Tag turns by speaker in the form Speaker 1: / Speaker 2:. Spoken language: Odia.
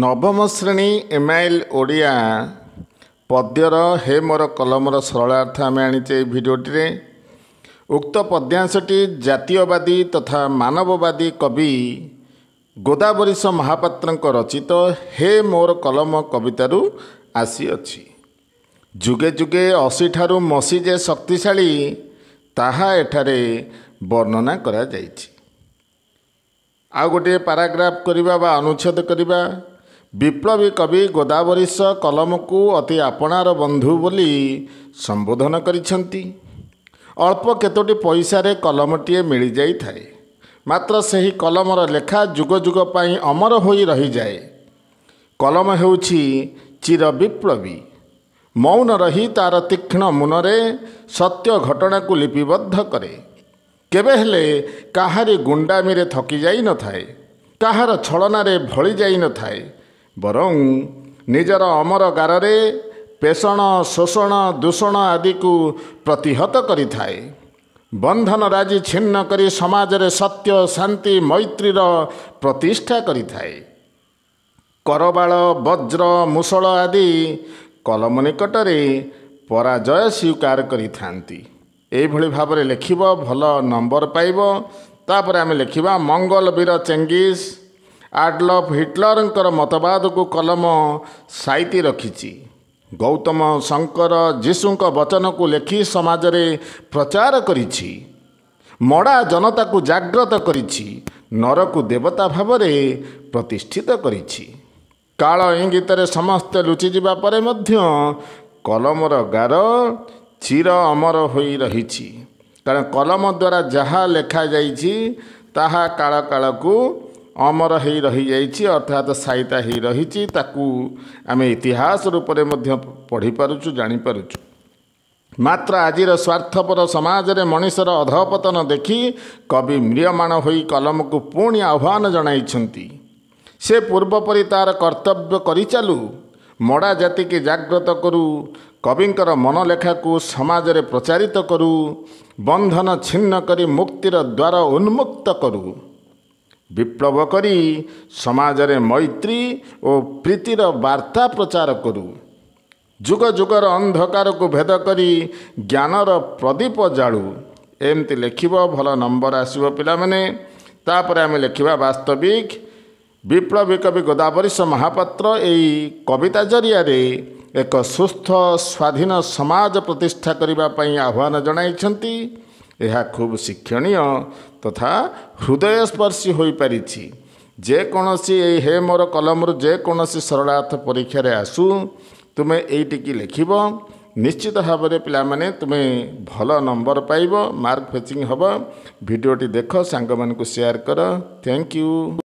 Speaker 1: ନବମ ଶ୍ରେଣୀ ଏମାଇଲ ଓଡ଼ିଆ ପଦ୍ୟର ହେ ମୋର କଲମର ସରଳାର୍ଥ ଆମେ ଆଣିଛେ ଏହି ଭିଡ଼ିଓଟିରେ ଉକ୍ତ ପଦ୍ୟାଂଶଟି ଜାତୀୟବାଦୀ ତଥା ମାନବବାଦୀ କବି ଗୋଦାବରିଶ ମହାପାତ୍ରଙ୍କ ରଚିତ ହେ ମୋର କଲମ କବିତାରୁ ଆସିଅଛି ଯୁଗେ ଯୁଗେ ଅଶୀଠାରୁ ମସି ଯେ ଶକ୍ତିଶାଳୀ ତାହା ଏଠାରେ ବର୍ଣ୍ଣନା କରାଯାଇଛି ଆଉ ଗୋଟିଏ ପାରାଗ୍ରାଫ କରିବା ବା ଅନୁଚ୍ଛେଦ କରିବା ବିପ୍ଳବୀ କବି ଗୋଦାବରୀ ସହ କଲମକୁ ଅତି ଆପଣାର ବନ୍ଧୁ ବୋଲି ସମ୍ବୋଧନ କରିଛନ୍ତି ଅଳ୍ପ କେତୋଟି ପଇସାରେ କଲମଟିଏ ମିଳିଯାଇଥାଏ ମାତ୍ର ସେହି କଲମର ଲେଖା ଯୁଗ ଯୁଗ ପାଇଁ ଅମର ହୋଇ ରହିଯାଏ କଲମ ହେଉଛି ଚିର ବିପ୍ଳବୀ ମୌନ ରହି ତା'ର ତୀକ୍ଷ୍ଣ ମୁନରେ ସତ୍ୟ ଘଟଣାକୁ ଲିପିବଦ୍ଧ କରେ କେବେ ହେଲେ କାହାରି ଗୁଣ୍ଡାମିରେ ଥକି ଯାଇନଥାଏ କାହାର ଛଳନାରେ ଭଳି ଯାଇନଥାଏ ବରଂ ନିଜର ଅମର ଗାରରେ ପେଷଣ ଶୋଷଣ ଦୂଷଣ ଆଦିକୁ ପ୍ରତିହତ କରିଥାଏ ବନ୍ଧନ ରାଜି ଛିନ୍ନ କରି ସମାଜରେ ସତ୍ୟ ଶାନ୍ତି ମୈତ୍ରୀର ପ୍ରତିଷ୍ଠା କରିଥାଏ କରବାଳ ବଜ୍ର ମୂଷଳ ଆଦି କଲମ ନିକଟରେ ପରାଜୟ ସ୍ୱୀକାର କରିଥାନ୍ତି ଏଇଭଳି ଭାବରେ ଲେଖିବ ଭଲ ନମ୍ବର ପାଇବ ତାପରେ ଆମେ ଲେଖିବା ମଙ୍ଗଲବୀର ଚେଙ୍ଗିସ୍ ଆଡଲଫ୍ ହିଟଲରଙ୍କର ମତବାଦକୁ କଲମ ସାଇତି ରଖିଛି ଗୌତମ ଶଙ୍କର ଯୀଶୁଙ୍କ ବଚନକୁ ଲେଖି ସମାଜରେ ପ୍ରଚାର କରିଛି ମଡ଼ା ଜନତାକୁ ଜାଗ୍ରତ କରିଛି ନରକୁ ଦେବତା ଭାବରେ ପ୍ରତିଷ୍ଠିତ କରିଛି କାଳ ଇଙ୍ଗିତରେ ସମସ୍ତେ ଲୁଚିଯିବା ପରେ ମଧ୍ୟ କଲମର ଗାର ଚିର ଅମର ହୋଇ ରହିଛି କାରଣ କଲମ ଦ୍ୱାରା ଯାହା ଲେଖାଯାଇଛି ତାହା କାଳ କାଳକୁ ଅମର ହୋଇ ରହିଯାଇଛି ଅର୍ଥାତ୍ ସାଇତା ହୋଇ ରହିଛି ତାକୁ ଆମେ ଇତିହାସ ରୂପରେ ମଧ୍ୟ ପଢ଼ିପାରୁଛୁ ଜାଣିପାରୁଛୁ ମାତ୍ର ଆଜିର ସ୍ୱାର୍ଥପର ସମାଜରେ ମଣିଷର ଅଧପତନ ଦେଖି କବି ମ୍ରିୟମାଣ ହୋଇ କଲମକୁ ପୁଣି ଆହ୍ୱାନ ଜଣାଇଛନ୍ତି ସେ ପୂର୍ବପରି ତା'ର କର୍ତ୍ତବ୍ୟ କରିଚାଲୁ ମଡ଼ା ଜାତିକି ଜାଗ୍ରତ କରୁ କବିଙ୍କର ମନଲେଖାକୁ ସମାଜରେ ପ୍ରଚାରିତ କରୁ ବନ୍ଧନ ଛିନ୍ନ କରି ମୁକ୍ତିର ଦ୍ୱାର ଉନ୍ମୁକ୍ତ କରୁ ବିପ୍ଳବ କରି ସମାଜରେ ମୈତ୍ରୀ ଓ ପ୍ରୀତିର ବାର୍ତ୍ତା ପ୍ରଚାର କରୁ ଯୁଗ ଯୁଗର ଅନ୍ଧକାରକୁ ଭେଦ କରି ଜ୍ଞାନର ପ୍ରଦୀପ ଜାଳୁ ଏମିତି ଲେଖିବ ଭଲ ନମ୍ବର ଆସିବ ପିଲାମାନେ ତାପରେ ଆମେ ଲେଖିବା ବାସ୍ତବିକ ବିପ୍ଳବୀ କବି ଗୋଦାବରିଶ ମହାପାତ୍ର ଏହି କବିତା ଜରିଆରେ ଏକ ସୁସ୍ଥ ସ୍ୱାଧୀନ ସମାଜ ପ୍ରତିଷ୍ଠା କରିବା ପାଇଁ ଆହ୍ୱାନ ଜଣାଇଛନ୍ତି ଏହା ଖୁବ୍ ଶିକ୍ଷଣୀୟ ତଥା ହୃଦୟସ୍ପର୍ଶୀ ହୋଇପାରିଛି ଯେକୌଣସି ଏଇ ହେ ମୋର କଲମରୁ ଯେକୌଣସି ସରଳାର୍ଥ ପରୀକ୍ଷାରେ ଆସୁ ତୁମେ ଏଇଟିକି ଲେଖିବ ନିଶ୍ଚିତ ଭାବରେ ପିଲାମାନେ ତୁମେ ଭଲ ନମ୍ବର ପାଇବ ମାର୍କ ଫେଚିଂ ହେବ ଭିଡ଼ିଓଟି ଦେଖ ସାଙ୍ଗମାନଙ୍କୁ ସେୟାର କର ଥ୍ୟାଙ୍କ ୟୁ